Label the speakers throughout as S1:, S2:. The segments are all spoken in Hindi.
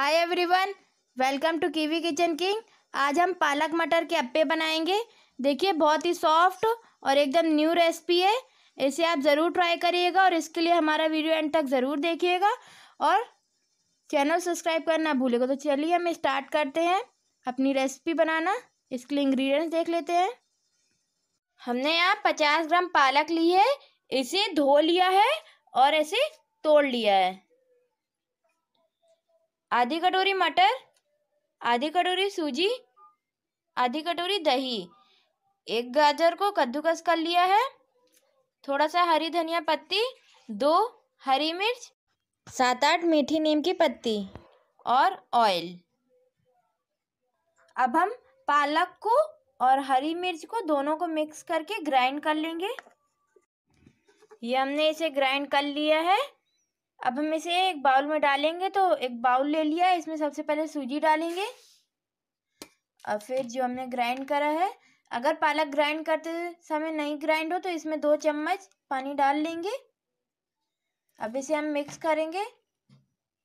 S1: hi everyone welcome to Kiwi kitchen king आज हम पालक मटर के अप्पे बनाएंगे देखिए बहुत ही सॉफ्ट और एकदम न्यू रेसिपी है इसे आप ज़रूर ट्राई करिएगा और इसके लिए हमारा वीडियो एंड तक ज़रूर देखिएगा और चैनल सब्सक्राइब करना भूलेगा तो चलिए हम स्टार्ट करते हैं अपनी रेसिपी बनाना इसके लिए इंग्रीडियंट्स देख लेते हैं हमने यहाँ पचास ग्राम पालक ली है इसे धो लिया है और इसे तोड़ लिया है आधी कटोरी मटर आधी कटोरी सूजी आधी कटोरी दही एक गाजर को कद्दूकस कर लिया है थोड़ा सा हरी धनिया पत्ती दो हरी मिर्च सात आठ मीठी नीम की पत्ती और ऑयल अब हम पालक को और हरी मिर्च को दोनों को मिक्स करके ग्राइंड कर लेंगे ये हमने इसे ग्राइंड कर लिया है अब हम इसे एक बाउल में डालेंगे तो एक बाउल ले लिया इसमें सबसे पहले सूजी डालेंगे और फिर जो हमने ग्राइंड करा है अगर पालक ग्राइंड करते समय नहीं ग्राइंड हो तो इसमें दो चम्मच पानी डाल लेंगे अब इसे हम मिक्स करेंगे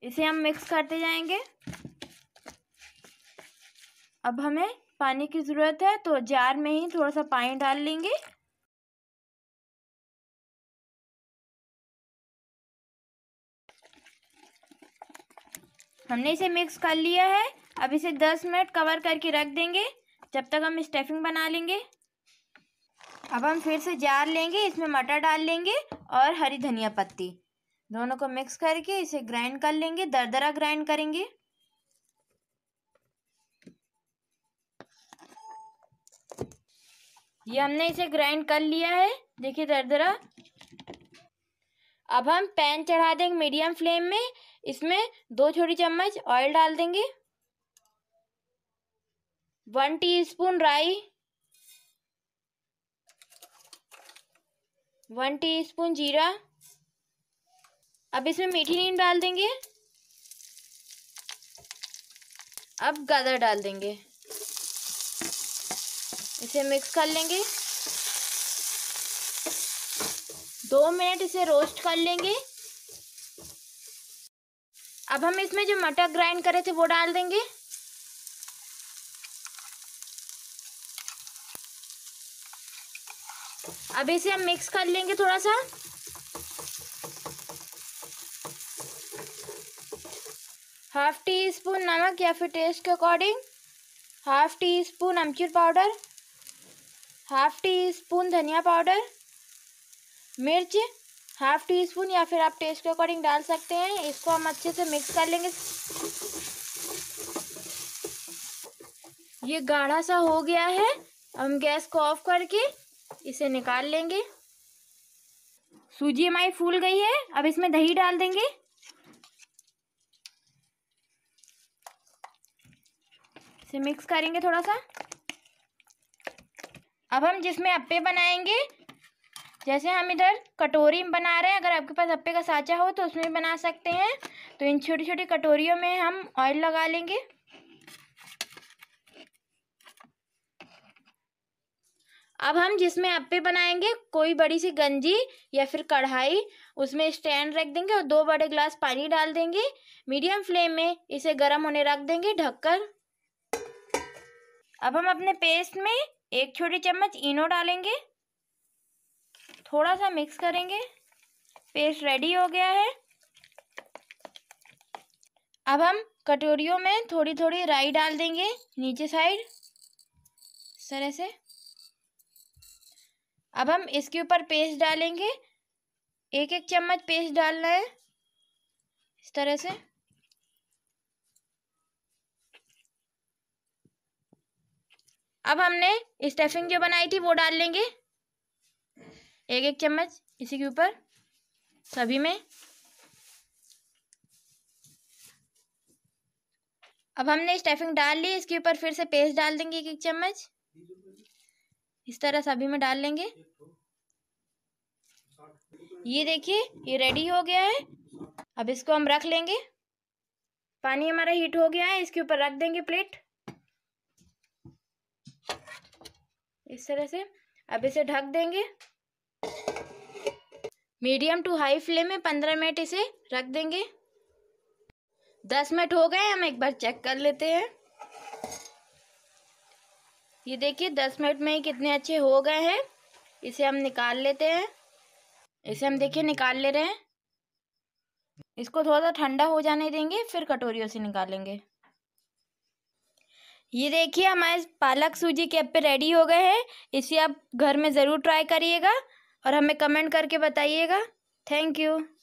S1: इसे हम मिक्स करते जाएंगे अब हमें पानी की ज़रूरत है तो जार में ही थोड़ा सा पानी डाल लेंगे हमने इसे मिक्स कर लिया है अब इसे दस मिनट कवर करके रख देंगे जब तक हम स्टफिंग बना लेंगे अब हम फिर से जार लेंगे इसमें मटर डाल लेंगे और हरी धनिया पत्ती दोनों को मिक्स करके इसे ग्राइंड कर लेंगे दरदरा ग्राइंड करेंगे ये हमने इसे ग्राइंड कर लिया है देखिए दरदरा अब हम पैन चढ़ा देंगे मीडियम फ्लेम में इसमें दो छोटी चम्मच ऑयल डाल देंगे वन टीस्पून राई वन टीस्पून जीरा अब इसमें मीठी नीम डाल देंगे अब गाजर डाल देंगे इसे मिक्स कर लेंगे दो मिनट इसे रोस्ट कर लेंगे अब हम इसमें जो मटर ग्राइंड करे थे वो डाल देंगे अब इसे हम मिक्स कर लेंगे थोड़ा सा हाफ टी स्पून नमक या फिर टेस्ट के अकॉर्डिंग हाफ टी स्पून अमचूर पाउडर हाफ टी स्पून धनिया पाउडर मिर्च हाफ टी स्पून या फिर आप टेस्ट के अकॉर्डिंग डाल सकते हैं इसको हम अच्छे से मिक्स कर लेंगे ये गाढ़ा सा हो गया है हम गैस को ऑफ करके इसे निकाल लेंगे सूजी हमारी फूल गई है अब इसमें दही डाल देंगे इसे मिक्स करेंगे थोड़ा सा अब हम जिसमें अप्पे बनाएंगे जैसे हम इधर कटोरी बना रहे हैं अगर आपके पास अप्पे का साँचा हो तो उसमें बना सकते हैं तो इन छोटी छोटी कटोरियों में हम ऑयल लगा लेंगे अब हम जिसमें अप्पे बनाएंगे कोई बड़ी सी गंजी या फिर कढ़ाई उसमें स्टैंड रख देंगे और दो बड़े ग्लास पानी डाल देंगे मीडियम फ्लेम में इसे गर्म होने रख देंगे ढककर अब हम अपने पेस्ट में एक छोटी चम्मच इनो डालेंगे थोड़ा सा मिक्स करेंगे पेस्ट रेडी हो गया है अब हम कटोरियों में थोड़ी थोड़ी राई डाल देंगे नीचे साइड इस तरह से अब हम इसके ऊपर पेस्ट डालेंगे एक एक चम्मच पेस्ट डालना है इस तरह से अब हमने स्टफिंग जो बनाई थी वो डाल लेंगे एक एक चम्मच इसी के ऊपर सभी में अब हमने स्टफिंग डाल ली इसके ऊपर फिर से पेस्ट डाल देंगे एक एक चम्मच इस तरह सभी में डाल लेंगे ये देखिए ये रेडी हो गया है अब इसको हम रख लेंगे पानी हमारा हीट हो गया है इसके ऊपर रख देंगे प्लेट इस तरह से अब इसे ढक देंगे मीडियम टू हाई फ्लेम में पंद्रह मिनट इसे रख देंगे दस मिनट हो गए हम एक बार चेक कर लेते हैं ये देखिए दस मिनट में कितने अच्छे हो गए हैं इसे हम निकाल लेते हैं इसे हम देखिए निकाल ले रहे हैं इसको थोड़ा सा ठंडा हो जाने देंगे फिर कटोरियों से निकालेंगे ये देखिए हमारे पालक सूजी के पे रेडी हो गए हैं इसे आप घर में ज़रूर ट्राई करिएगा और हमें कमेंट करके बताइएगा थैंक यू